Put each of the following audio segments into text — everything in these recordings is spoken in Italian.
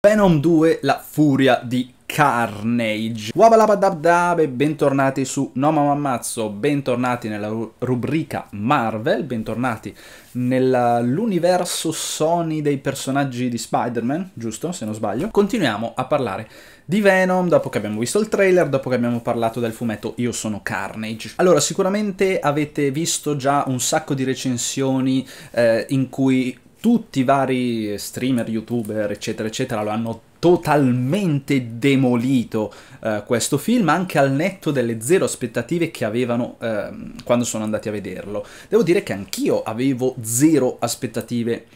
Venom 2, la furia di Carnage. Wabalabadabdab e bentornati su No Mamma Ammazzo, bentornati nella rubrica Marvel, bentornati nell'universo Sony dei personaggi di Spider-Man, giusto se non sbaglio. Continuiamo a parlare di Venom dopo che abbiamo visto il trailer, dopo che abbiamo parlato del fumetto Io sono Carnage. Allora, sicuramente avete visto già un sacco di recensioni eh, in cui tutti i vari streamer, youtuber, eccetera, eccetera, lo hanno totalmente demolito eh, questo film, anche al netto delle zero aspettative che avevano eh, quando sono andati a vederlo. Devo dire che anch'io avevo zero aspettative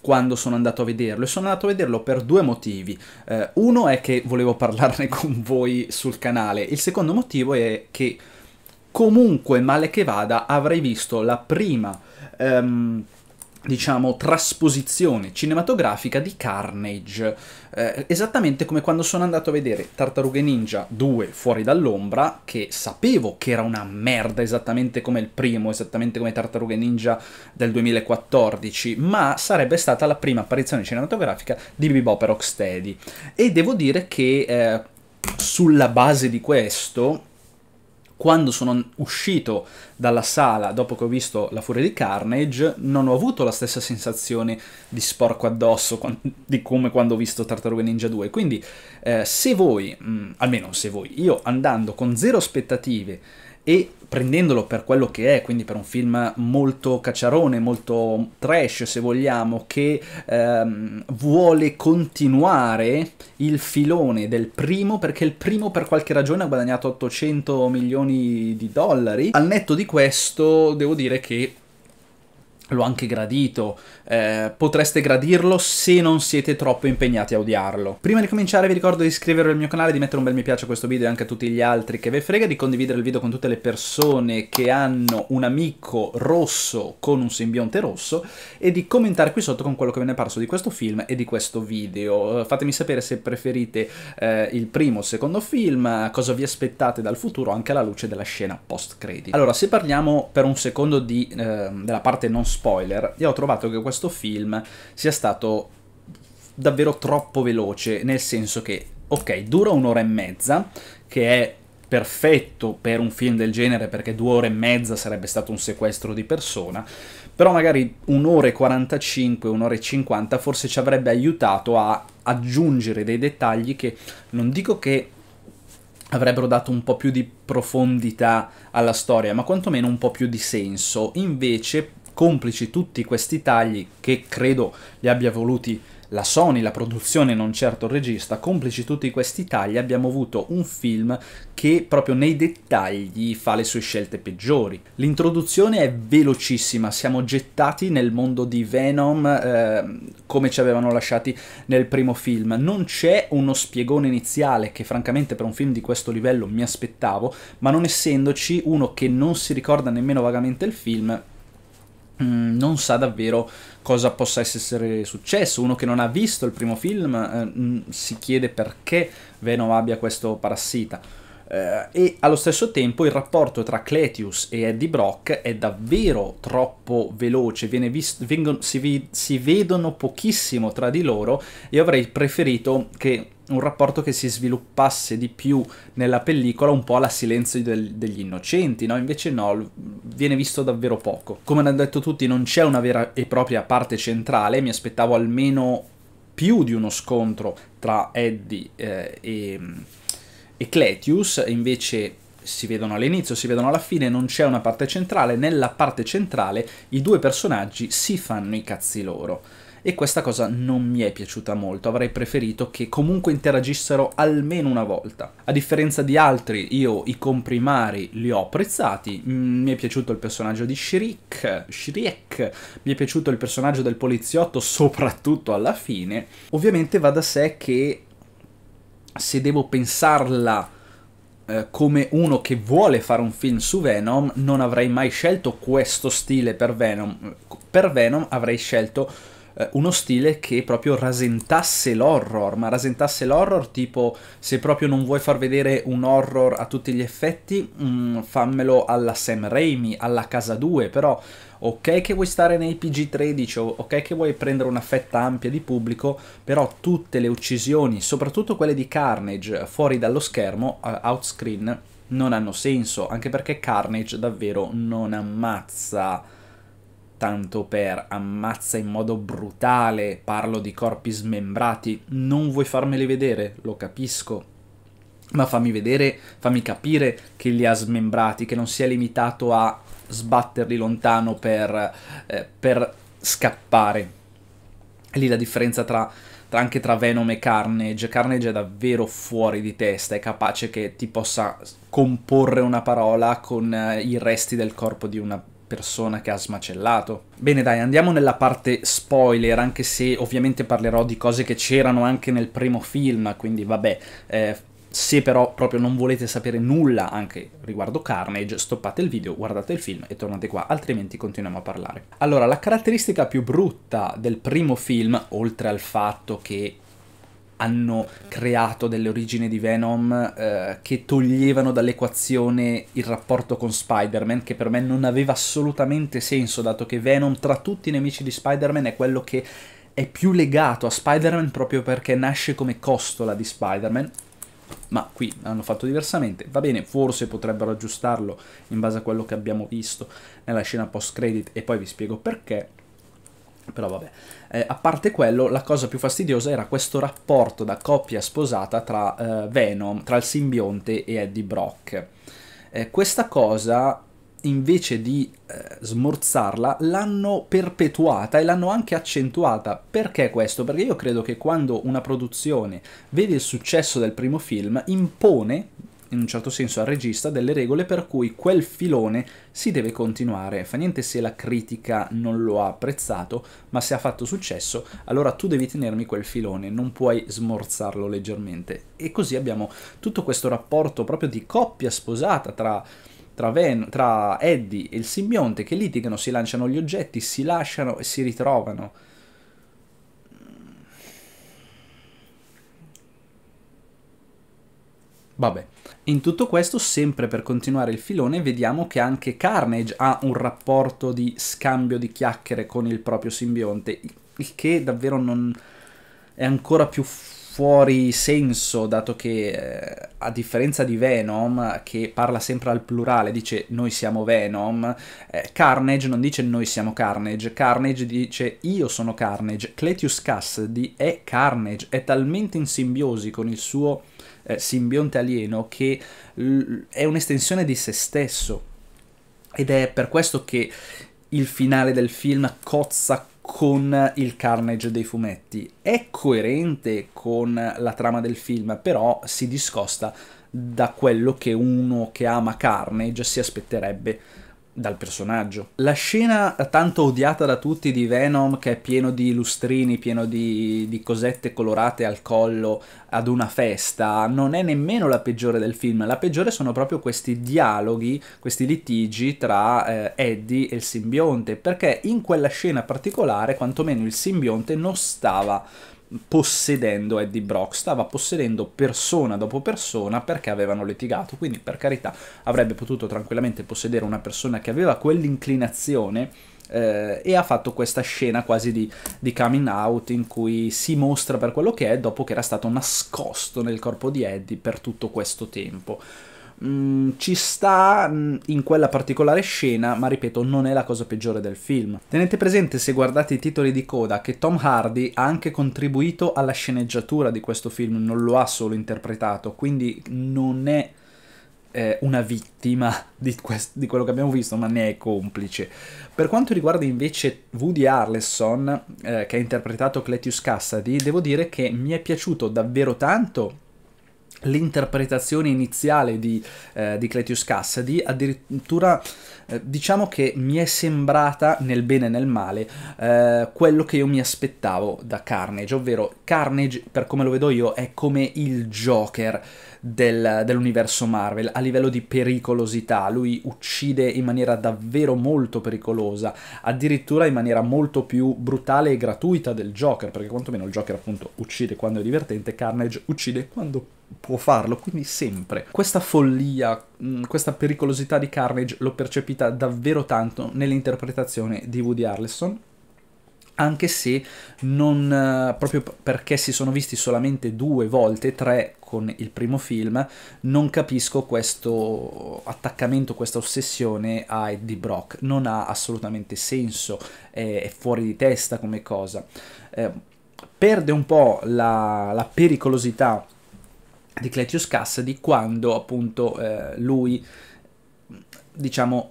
quando sono andato a vederlo e sono andato a vederlo per due motivi. Eh, uno è che volevo parlarne con voi sul canale, il secondo motivo è che comunque male che vada avrei visto la prima... Um, diciamo, trasposizione cinematografica di Carnage, eh, esattamente come quando sono andato a vedere Tartarughe Ninja 2 fuori dall'ombra, che sapevo che era una merda esattamente come il primo, esattamente come Tartarughe Ninja del 2014, ma sarebbe stata la prima apparizione cinematografica di Bebop e Rocksteady. E devo dire che... Eh, sulla base di questo, quando sono uscito dalla sala dopo che ho visto La furia di Carnage, non ho avuto la stessa sensazione di sporco addosso di come quando ho visto Tartaruga Ninja 2. Quindi, eh, se voi, mh, mm, almeno se voi, io andando con zero aspettative e prendendolo per quello che è, quindi per un film molto cacciarone, molto trash se vogliamo, che ehm, vuole continuare il filone del primo, perché il primo per qualche ragione ha guadagnato 800 milioni di dollari, al netto di questo devo dire che l'ho anche gradito, eh, potreste gradirlo se non siete troppo impegnati a odiarlo. Prima di cominciare vi ricordo di iscrivervi al mio canale, di mettere un bel mi piace a questo video e anche a tutti gli altri che ve frega, di condividere il video con tutte le persone che hanno un amico rosso con un simbionte rosso e di commentare qui sotto con quello che ve ne è parso di questo film e di questo video. Eh, fatemi sapere se preferite eh, il primo o il secondo film, cosa vi aspettate dal futuro anche alla luce della scena post-credit. Allora, se parliamo per un secondo di, eh, della parte non spoiler, io ho trovato che questo film sia stato davvero troppo veloce, nel senso che, ok, dura un'ora e mezza, che è perfetto per un film del genere perché due ore e mezza sarebbe stato un sequestro di persona, però magari un'ora e 45, un'ora e 50 forse ci avrebbe aiutato a aggiungere dei dettagli che non dico che avrebbero dato un po' più di profondità alla storia, ma quantomeno un po' più di senso. Invece complici tutti questi tagli che credo li abbia voluti la Sony, la produzione, non certo il regista, complici tutti questi tagli, abbiamo avuto un film che proprio nei dettagli fa le sue scelte peggiori. L'introduzione è velocissima, siamo gettati nel mondo di Venom eh, come ci avevano lasciati nel primo film. Non c'è uno spiegone iniziale che francamente per un film di questo livello mi aspettavo, ma non essendoci uno che non si ricorda nemmeno vagamente il film, Mm, non sa davvero cosa possa essere successo. Uno che non ha visto il primo film eh, mm, si chiede perché Venom abbia questo parassita. Eh, e allo stesso tempo il rapporto tra Cletius e Eddie Brock è davvero troppo veloce, visto, vengono, si, vi, si vedono pochissimo tra di loro e avrei preferito che un rapporto che si sviluppasse di più nella pellicola un po' alla silenzio del, degli innocenti, no? Invece no, viene visto davvero poco. Come hanno detto tutti, non c'è una vera e propria parte centrale, mi aspettavo almeno più di uno scontro tra Eddie eh, e, e Cletius, invece si vedono all'inizio, si vedono alla fine, non c'è una parte centrale, nella parte centrale i due personaggi si fanno i cazzi loro e questa cosa non mi è piaciuta molto, avrei preferito che comunque interagissero almeno una volta. A differenza di altri, io i comprimari li ho apprezzati, mm, mi è piaciuto il personaggio di Shriek, Shriek, mi è piaciuto il personaggio del poliziotto soprattutto alla fine. Ovviamente va da sé che se devo pensarla eh, come uno che vuole fare un film su Venom, non avrei mai scelto questo stile per Venom. Per Venom avrei scelto eh, uno stile che proprio rasentasse l'horror, ma rasentasse l'horror tipo se proprio non vuoi far vedere un horror a tutti gli effetti, mh, mm, fammelo alla Sam Raimi, alla Casa 2, però ok che vuoi stare nei PG-13, ok che vuoi prendere una fetta ampia di pubblico, però tutte le uccisioni, soprattutto quelle di Carnage fuori dallo schermo, uh, eh, outscreen, non hanno senso, anche perché Carnage davvero non ammazza tanto per ammazza in modo brutale, parlo di corpi smembrati, non vuoi farmeli vedere, lo capisco. Ma fammi vedere, fammi capire che li ha smembrati, che non si è limitato a sbatterli lontano per, eh, per scappare. E lì la differenza tra anche tra Venom e Carnage. Carnage è davvero fuori di testa, è capace che ti possa comporre una parola con eh, i resti del corpo di una persona persona che ha smacellato. Bene dai, andiamo nella parte spoiler, anche se ovviamente parlerò di cose che c'erano anche nel primo film, quindi vabbè, eh, se però proprio non volete sapere nulla anche riguardo Carnage, stoppate il video, guardate il film e tornate qua, altrimenti continuiamo a parlare. Allora, la caratteristica più brutta del primo film, oltre al fatto che hanno creato delle origini di Venom eh, che toglievano dall'equazione il rapporto con Spider-Man, che per me non aveva assolutamente senso, dato che Venom tra tutti i nemici di Spider-Man è quello che è più legato a Spider-Man proprio perché nasce come costola di Spider-Man. Ma qui hanno fatto diversamente. Va bene, forse potrebbero aggiustarlo in base a quello che abbiamo visto nella scena post-credit e poi vi spiego perché. Però vabbè. Eh, a parte quello, la cosa più fastidiosa era questo rapporto da coppia sposata tra eh, Venom, tra il simbionte e Eddie Brock. Eh, questa cosa invece di eh, smorzarla, l'hanno perpetuata e l'hanno anche accentuata. Perché questo? Perché io credo che quando una produzione vede il successo del primo film, impone in un certo senso al regista delle regole per cui quel filone si deve continuare. Fa niente se la critica non lo ha apprezzato, ma se ha fatto successo, allora tu devi tenermi quel filone, non puoi smorzarlo leggermente. E così abbiamo tutto questo rapporto proprio di coppia sposata tra tra, Ven- tra Eddie e il simbionte che litigano, si lanciano gli oggetti, si lasciano e si ritrovano. Vabbè, in tutto questo, sempre per continuare il filone, vediamo che anche Carnage ha un rapporto di scambio di chiacchiere con il proprio simbionte, il che davvero non è ancora più fuori senso, dato che eh, a differenza di Venom, che parla sempre al plurale, dice noi siamo Venom, eh, Carnage non dice noi siamo Carnage, Carnage dice io sono Carnage, Cletius Cassidy è Carnage, è talmente in simbiosi con il suo eh, simbionte alieno che è un'estensione di se stesso. Ed è per questo che il finale del film cozza con il carnage dei fumetti. È coerente con la trama del film, però si discosta da quello che uno che ama carnage si aspetterebbe dal personaggio. La scena tanto odiata da tutti di Venom, che è pieno di lustrini, pieno di, di, cosette colorate al collo ad una festa, non è nemmeno la peggiore del film. La peggiore sono proprio questi dialoghi, questi litigi tra eh, Eddie e il simbionte, perché in quella scena particolare, quantomeno il simbionte non stava possedendo Eddie Brock, stava possedendo persona dopo persona perché avevano litigato, quindi per carità avrebbe potuto tranquillamente possedere una persona che aveva quell'inclinazione eh, e ha fatto questa scena quasi di, di, coming out in cui si mostra per quello che è dopo che era stato nascosto nel corpo di Eddie per tutto questo tempo. Mm, ci sta mh, mm, in quella particolare scena, ma ripeto, non è la cosa peggiore del film. Tenete presente, se guardate i titoli di coda, che Tom Hardy ha anche contribuito alla sceneggiatura di questo film, non lo ha solo interpretato, quindi non è eh, una vittima di, di, quello che abbiamo visto, ma ne è complice. Per quanto riguarda invece Woody Harrelson, eh, che ha interpretato Cletius Cassidy, devo dire che mi è piaciuto davvero tanto l'interpretazione iniziale di, eh, di Cletius Cassidy, addirittura eh, diciamo che mi è sembrata nel bene e nel male eh, quello che io mi aspettavo da Carnage, ovvero Carnage per come lo vedo io è come il Joker del, dell'universo Marvel a livello di pericolosità, lui uccide in maniera davvero molto pericolosa, addirittura in maniera molto più brutale e gratuita del Joker, perché quantomeno il Joker appunto uccide quando è divertente, Carnage uccide quando può farlo, quindi sempre. Questa follia, mm, questa pericolosità di Carnage l'ho percepita davvero tanto nell'interpretazione di Woody Harrelson anche se non eh, proprio perché si sono visti solamente due volte, tre con il primo film, non capisco questo attaccamento, questa ossessione a Eddie Brock, non ha assolutamente senso, è, fuori di testa come cosa. Eh, perde un po' la, la pericolosità di Cletius Cassidy quando appunto eh, lui diciamo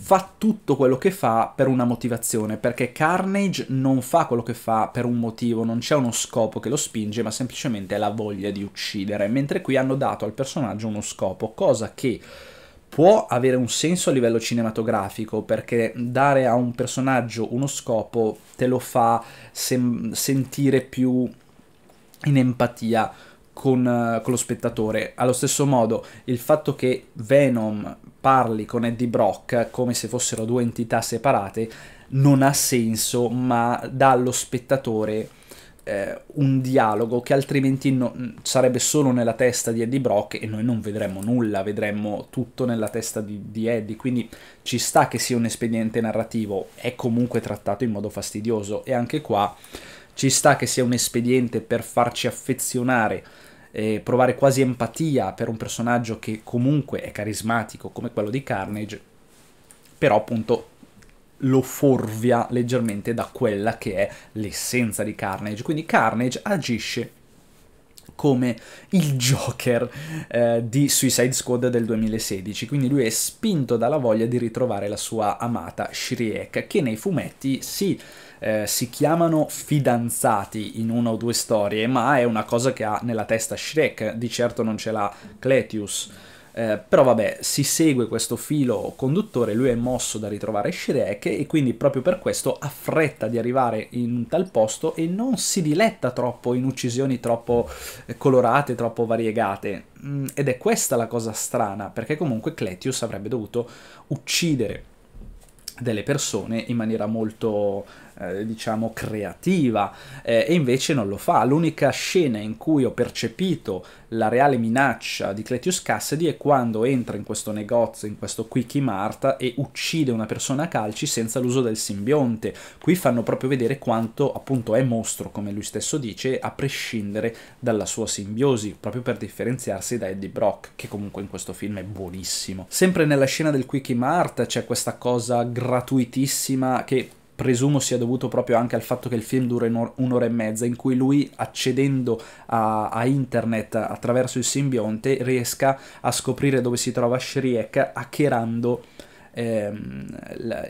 fa tutto quello che fa per una motivazione, perché Carnage non fa quello che fa per un motivo, non c'è uno scopo che lo spinge, ma semplicemente è la voglia di uccidere, mentre qui hanno dato al personaggio uno scopo, cosa che può avere un senso a livello cinematografico, perché dare a un personaggio uno scopo te lo fa sentire più in empatia con, eh, con, lo spettatore. Allo stesso modo, il fatto che Venom parli con Eddie Brock come se fossero due entità separate non ha senso, ma dà allo spettatore eh, un dialogo che altrimenti no, mm, sarebbe solo nella testa di Eddie Brock e noi non vedremmo nulla, vedremmo tutto nella testa di, di Eddie. Quindi ci sta che sia un espediente narrativo, è comunque trattato in modo fastidioso e anche qua. Ci sta che sia un espediente per farci affezionare eh, provare quasi empatia per un personaggio che comunque è carismatico come quello di Carnage, però appunto lo forvia leggermente da quella che è l'essenza di Carnage. Quindi Carnage agisce come il Joker eh, di Suicide Squad del 2016, quindi lui è spinto dalla voglia di ritrovare la sua amata Shriek, che nei fumetti si, eh, si chiamano fidanzati in una o due storie, ma è una cosa che ha nella testa Shrek, di certo non ce l'ha Cletius. Eh, però vabbè, si segue questo filo conduttore, lui è mosso da ritrovare Shrek e quindi proprio per questo affretta di arrivare in un tal posto e non si diletta troppo in uccisioni troppo eh, colorate, troppo variegate. Mm, ed è questa la cosa strana, perché comunque Cletius avrebbe dovuto uccidere delle persone in maniera molto eh, diciamo creativa eh, e invece non lo fa. L'unica scena in cui ho percepito la reale minaccia di Cletius Cassidy è quando entra in questo negozio, in questo Quickie Mart e uccide una persona a calci senza l'uso del simbionte. Qui fanno proprio vedere quanto appunto è mostro, come lui stesso dice, a prescindere dalla sua simbiosi, proprio per differenziarsi da Eddie Brock, che comunque in questo film è buonissimo. Sempre nella scena del Quickie Mart c'è questa cosa gratuitissima che presumo sia dovuto proprio anche al fatto che il film dura un'ora e mezza, in cui lui accedendo a, a, internet attraverso il simbionte riesca a scoprire dove si trova Shriek hackerando ehm,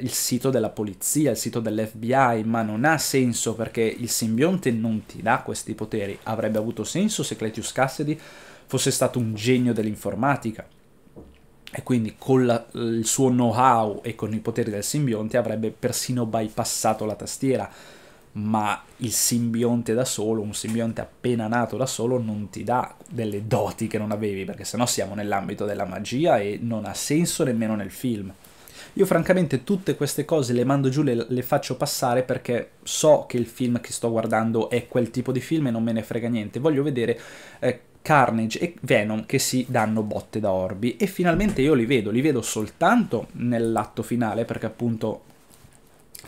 il sito della polizia, il sito dell'FBI, ma non ha senso perché il simbionte non ti dà questi poteri. Avrebbe avuto senso se Cletius Cassidy fosse stato un genio dell'informatica e quindi con la, il suo know-how e con i poteri del simbionte avrebbe persino bypassato la tastiera, ma il simbionte da solo, un simbionte appena nato da solo, non ti dà delle doti che non avevi, perché sennò siamo nell'ambito della magia e non ha senso nemmeno nel film. Io francamente tutte queste cose le mando giù, le, le, faccio passare perché so che il film che sto guardando è quel tipo di film e non me ne frega niente. Voglio vedere eh, Carnage e Venom che si danno botte da Orbi e finalmente io li vedo, li vedo soltanto nell'atto finale perché appunto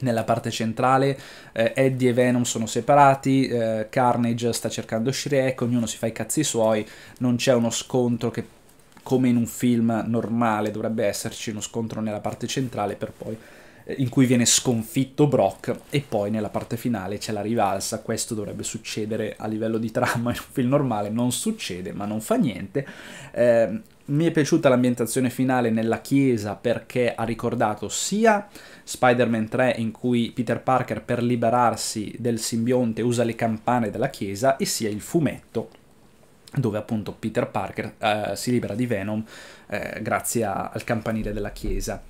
nella parte centrale eh, Eddie e Venom sono separati, eh, Carnage sta cercando Shrek, ecco, ognuno si fa i cazzi suoi, non c'è uno scontro che come in un film normale dovrebbe esserci uno scontro nella parte centrale per poi in cui viene sconfitto Brock e poi nella parte finale c'è la rivalsa, questo dovrebbe succedere a livello di trama in un film normale, non succede ma non fa niente. Eh, mi è piaciuta l'ambientazione finale nella chiesa perché ha ricordato sia Spider-Man 3 in cui Peter Parker per liberarsi del simbionte usa le campane della chiesa e sia il fumetto dove appunto Peter Parker eh, si libera di Venom eh, grazie a, al campanile della chiesa.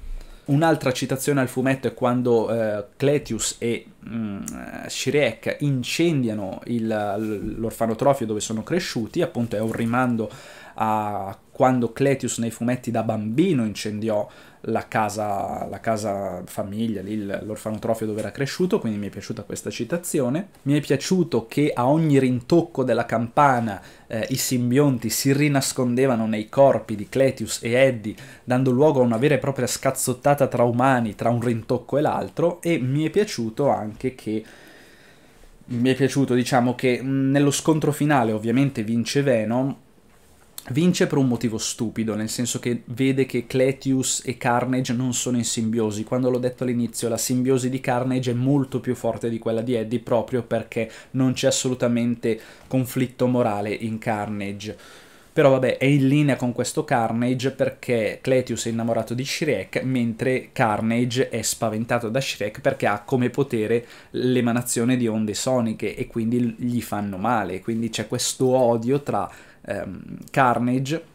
Un'altra citazione al fumetto è quando eh, Cletius e mh, mm, Shirek incendiano il, l'orfanotrofio dove sono cresciuti, appunto è un rimando a quando Cletius nei fumetti da bambino incendiò la casa, la casa famiglia, l'orfanotrofio dove era cresciuto, quindi mi è piaciuta questa citazione. Mi è piaciuto che a ogni rintocco della campana eh, i simbionti si rinascondevano nei corpi di Cletius e Eddie, dando luogo a una vera e propria scazzottata tra umani, tra un rintocco e l'altro, e mi è piaciuto anche che mi è piaciuto, diciamo che nello scontro finale ovviamente vince Venom, Vince per un motivo stupido, nel senso che vede che Cletius e Carnage non sono in simbiosi. Quando l'ho detto all'inizio, la simbiosi di Carnage è molto più forte di quella di Eddie proprio perché non c'è assolutamente conflitto morale in Carnage. Però vabbè, è in linea con questo Carnage perché Cletius è innamorato di Shrek, mentre Carnage è spaventato da Shrek perché ha come potere l'emanazione di onde soniche e quindi gli fanno male. Quindi c'è questo odio tra ehm, Carnage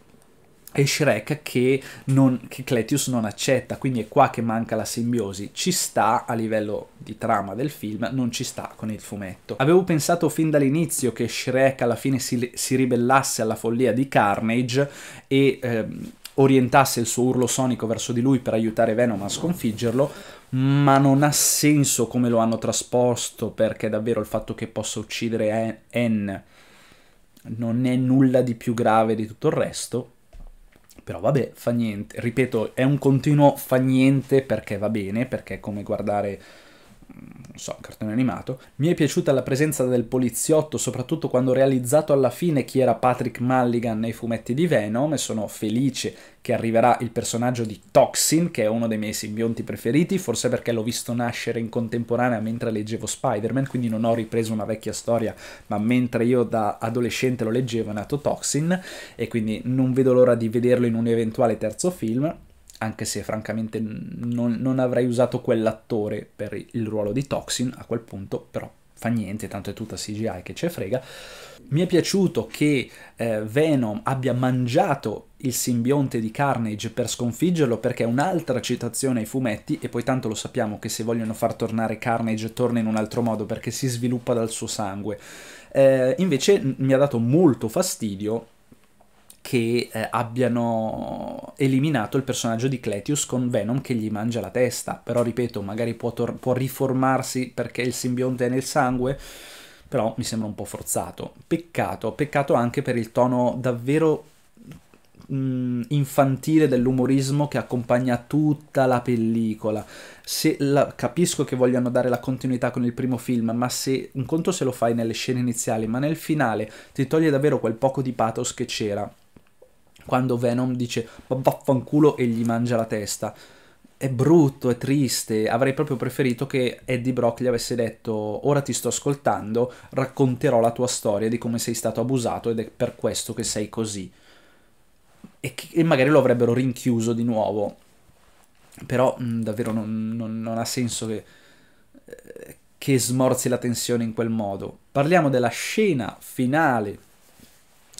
e Shrek che, non, che Cletius non accetta, quindi è qua che manca la simbiosi. Ci sta a livello di trama del film, non ci sta con il fumetto. Avevo pensato fin dall'inizio che Shrek alla fine si, si, ribellasse alla follia di Carnage e ehm, orientasse il suo urlo sonico verso di lui per aiutare Venom a sconfiggerlo, ma non ha senso come lo hanno trasposto perché davvero il fatto che possa uccidere Anne non è nulla di più grave di tutto il resto, però vabbè, fa niente. Ripeto, è un continuo fa niente perché va bene, perché è come guardare non so, un cartone animato. Mi è piaciuta la presenza del poliziotto, soprattutto quando ho realizzato alla fine chi era Patrick Mulligan nei fumetti di Venom e sono felice che arriverà il personaggio di Toxin, che è uno dei miei simbionti preferiti, forse perché l'ho visto nascere in contemporanea mentre leggevo Spider-Man, quindi non ho ripreso una vecchia storia, ma mentre io da adolescente lo leggevo è nato Toxin e quindi non vedo l'ora di vederlo in un eventuale terzo film anche se francamente non, non avrei usato quell'attore per il ruolo di Toxin a quel punto, però fa niente, tanto è tutta CGI che ce frega. Mi è piaciuto che eh, Venom abbia mangiato il simbionte di Carnage per sconfiggerlo perché è un'altra citazione ai fumetti e poi tanto lo sappiamo che se vogliono far tornare Carnage torna in un altro modo perché si sviluppa dal suo sangue. Eh, invece mi ha dato molto fastidio che eh, abbiano eliminato il personaggio di Cletius con Venom che gli mangia la testa, però ripeto, magari può, può riformarsi perché il simbionte è nel sangue, però mi sembra un po' forzato. Peccato, peccato anche per il tono davvero mm, infantile dell'umorismo che accompagna tutta la pellicola. Se la, capisco che vogliano dare la continuità con il primo film, ma se un conto se lo fai nelle scene iniziali, ma nel finale ti toglie davvero quel poco di pathos che c'era quando Venom dice vaffanculo e gli mangia la testa. È brutto, è triste, avrei proprio preferito che Eddie Brock gli avesse detto ora ti sto ascoltando, racconterò la tua storia di come sei stato abusato ed è per questo che sei così. E, che, e magari lo avrebbero rinchiuso di nuovo. Però mh, mm, davvero non, non, non, ha senso che, eh, che smorzi la tensione in quel modo. Parliamo della scena finale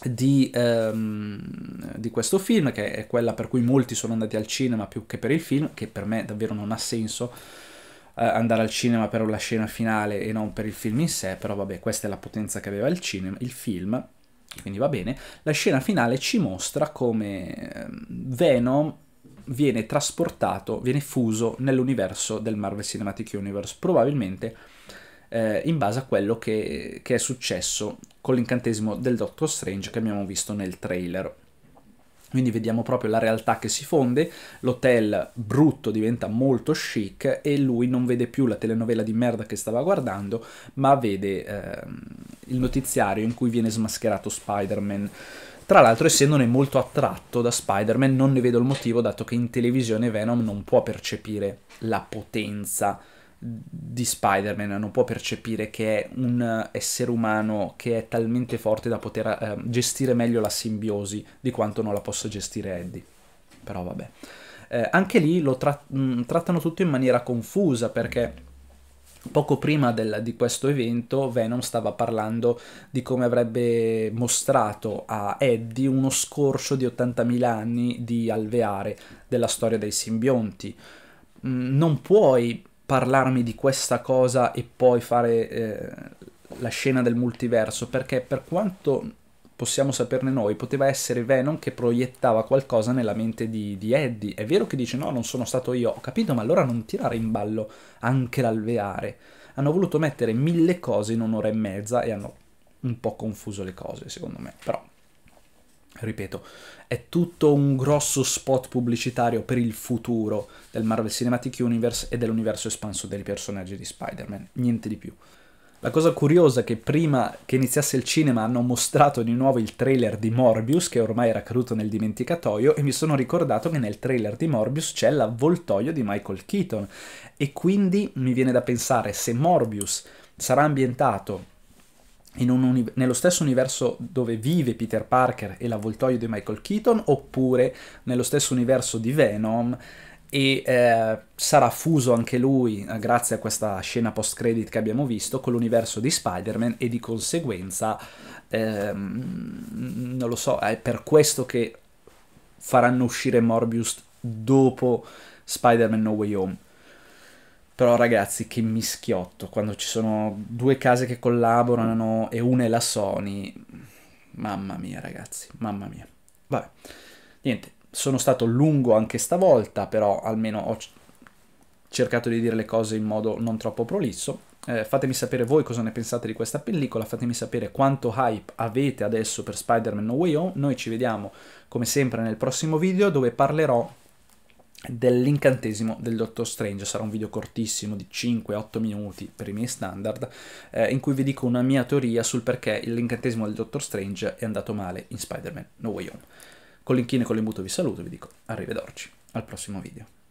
di, ehm, di, questo film, che è quella per cui molti sono andati al cinema più che per il film, che per me davvero non ha senso eh, andare al cinema per la scena finale e non per il film in sé, però vabbè, questa è la potenza che aveva il, cinema, il film, quindi va bene. La scena finale ci mostra come ehm, Venom viene trasportato, viene fuso nell'universo del Marvel Cinematic Universe, probabilmente eh, in base a quello che, che è successo con l'incantesimo del Doctor Strange che abbiamo visto nel trailer. Quindi vediamo proprio la realtà che si fonde, l'hotel brutto diventa molto chic e lui non vede più la telenovela di merda che stava guardando, ma vede eh, il notiziario in cui viene smascherato Spider-Man. Tra l'altro, essendone molto attratto da Spider-Man, non ne vedo il motivo, dato che in televisione Venom non può percepire la potenza di Spider-Man, non può percepire che è un essere umano che è talmente forte da poter eh, gestire meglio la simbiosi di quanto non la possa gestire Eddie. Però vabbè. Eh, anche lì lo tra mh, mm, trattano tutto in maniera confusa perché poco prima del, di questo evento Venom stava parlando di come avrebbe mostrato a Eddie uno scorcio di 80.000 anni di alveare della storia dei simbionti. Mh, mm, non puoi parlarmi di questa cosa e poi fare eh, la scena del multiverso, perché per quanto possiamo saperne noi, poteva essere Venom che proiettava qualcosa nella mente di, di, Eddie. È vero che dice no, non sono stato io, ho capito, ma allora non tirare in ballo anche l'alveare. Hanno voluto mettere mille cose in un'ora e mezza e hanno un po' confuso le cose, secondo me, però ripeto, è tutto un grosso spot pubblicitario per il futuro del Marvel Cinematic Universe e dell'universo espanso dei personaggi di Spider-Man, niente di più. La cosa curiosa è che prima che iniziasse il cinema hanno mostrato di nuovo il trailer di Morbius, che ormai era caduto nel dimenticatoio, e mi sono ricordato che nel trailer di Morbius c'è l'avvoltoio di Michael Keaton. E quindi mi viene da pensare se Morbius sarà ambientato un, nello stesso universo dove vive Peter Parker e l'avvoltoio di Michael Keaton, oppure nello stesso universo di Venom e eh, sarà fuso anche lui, eh, grazie a questa scena post-credit che abbiamo visto, con l'universo di Spider-Man e di conseguenza, ehm, non lo so, è per questo che faranno uscire Morbius dopo Spider-Man No Way Home però ragazzi, che mischiotto, quando ci sono due case che collaborano e una è la Sony. Mamma mia ragazzi, mamma mia. Vabbè, niente, sono stato lungo anche stavolta, però almeno ho cercato di dire le cose in modo non troppo prolisso. Eh, fatemi sapere voi cosa ne pensate di questa pellicola, fatemi sapere quanto hype avete adesso per Spider-Man No Way Home. Noi ci vediamo come sempre nel prossimo video dove parlerò dell'incantesimo del Dottor Strange. Sarà un video cortissimo di 5-8 minuti per i miei standard, eh, in cui vi dico una mia teoria sul perché l'incantesimo del Dottor Strange è andato male in Spider-Man No Way Home. Con l'inchino e con l'imbuto vi saluto e vi dico arrivederci al prossimo video.